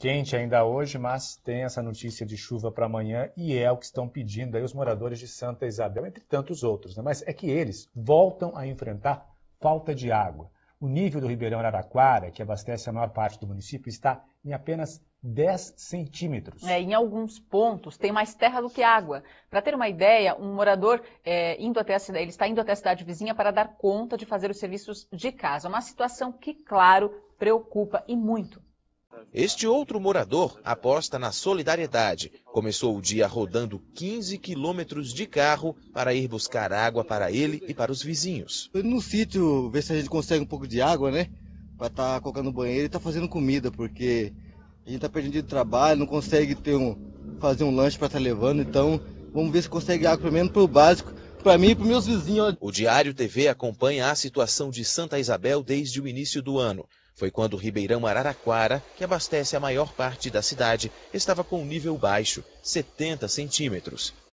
quente ainda hoje, mas tem essa notícia de chuva para amanhã e é o que estão pedindo aí os moradores de Santa Isabel, entre tantos outros. Né? Mas é que eles voltam a enfrentar falta de água. O nível do Ribeirão Araraquara, que abastece a maior parte do município, está em apenas 10 centímetros. É, em alguns pontos tem mais terra do que água. Para ter uma ideia, um morador é, indo até a cidade, ele está indo até a cidade vizinha para dar conta de fazer os serviços de casa. Uma situação que, claro, preocupa e muito este outro morador aposta na solidariedade. Começou o dia rodando 15 quilômetros de carro para ir buscar água para ele e para os vizinhos. No sítio, ver se a gente consegue um pouco de água, né? Para estar tá colocando no banheiro e estar tá fazendo comida, porque a gente está perdendo de trabalho, não consegue ter um, fazer um lanche para estar tá levando. Então, vamos ver se consegue água, pelo menos para o básico, para mim e para meus vizinhos. O Diário TV acompanha a situação de Santa Isabel desde o início do ano. Foi quando o Ribeirão Araraquara, que abastece a maior parte da cidade, estava com um nível baixo, 70 centímetros.